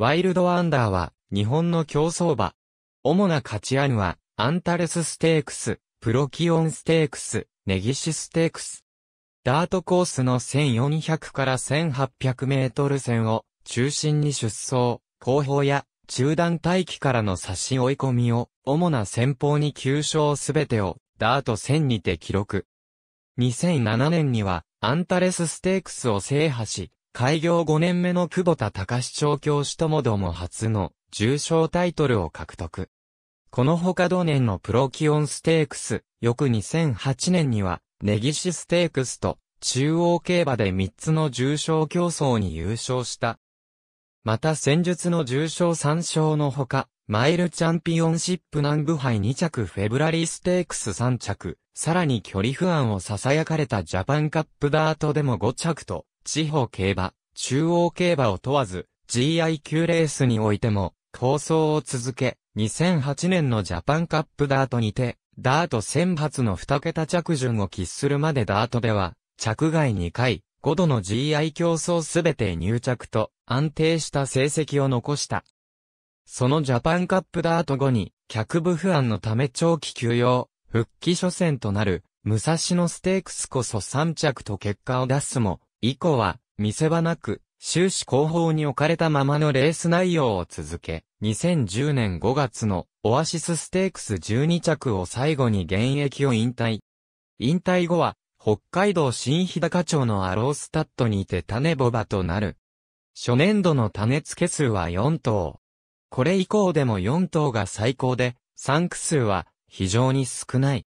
ワイルドアンダーは、日本の競走馬。主な勝ち案は、アンタレスステークス、プロキオンステークス、ネギシステークス。ダートコースの1400から1800メートル線を中心に出走、後方や中段待機からの差し追い込みを、主な先方に急勝すべてを、ダート1000にて記録。2007年には、アンタレスステークスを制覇し、開業5年目の久保田隆調教師ともども初の重賞タイトルを獲得。この他同年のプロキオンステークス、翌2008年には、ネギシステークスと、中央競馬で3つの重賞競争に優勝した。また戦術の重賞3勝のほか、マイルチャンピオンシップ南部杯2着フェブラリーステークス3着、さらに距離不安を囁かれたジャパンカップダートでも5着と、地方競馬、中央競馬を問わず、GI 級レースにおいても、構想を続け、2008年のジャパンカップダートにて、ダート1000発の2桁着順を喫するまでダートでは、着外2回、5度の GI 競争すべて入着と安定した成績を残した。そのジャパンカップダート後に、客部不安のため長期休養、復帰初戦となる、武蔵野ステークスこそ3着と結果を出すも、以降は、見せ場なく、終始後方に置かれたままのレース内容を続け、2010年5月のオアシスステークス12着を最後に現役を引退。引退後は、北海道新日高町のアロースタッドにて種ボバとなる。初年度の種付け数は4頭。これ以降でも4頭が最高で、産区数は非常に少ない。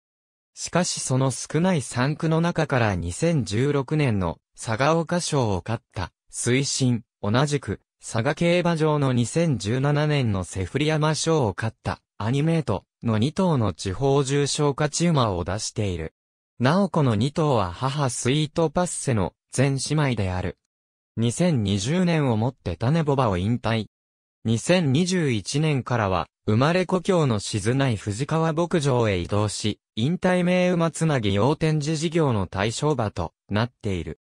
しかしその少ない3区の中から2016年の佐賀岡賞を勝った、推進、同じく、佐賀競馬場の2017年のセフリ山賞を勝った、アニメートの2頭の地方重賞勝ち馬を出している。なおこの2頭は母スイートパッセの全姉妹である。2020年をもって種ボバを引退、2021年からは、生まれ故郷の静内藤川牧場へ移動し、引退名馬つなぎ要展示事業の対象馬となっている。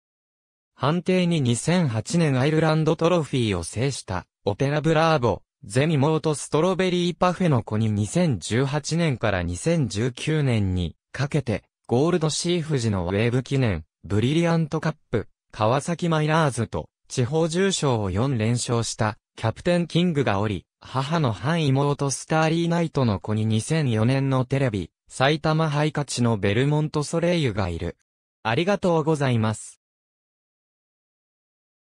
判定に2008年アイルランドトロフィーを制した、オペラブラーボ、ゼミモートストロベリーパフェの子に2018年から2019年にかけて、ゴールドシーフジのウェーブ記念、ブリリアントカップ、川崎マイラーズと、地方重賞を4連勝した、キャプテンキングがおり、母の半妹スターリーナイトの子に2004年のテレビ、埼玉ハイカチのベルモントソレイユがいる。ありがとうございます。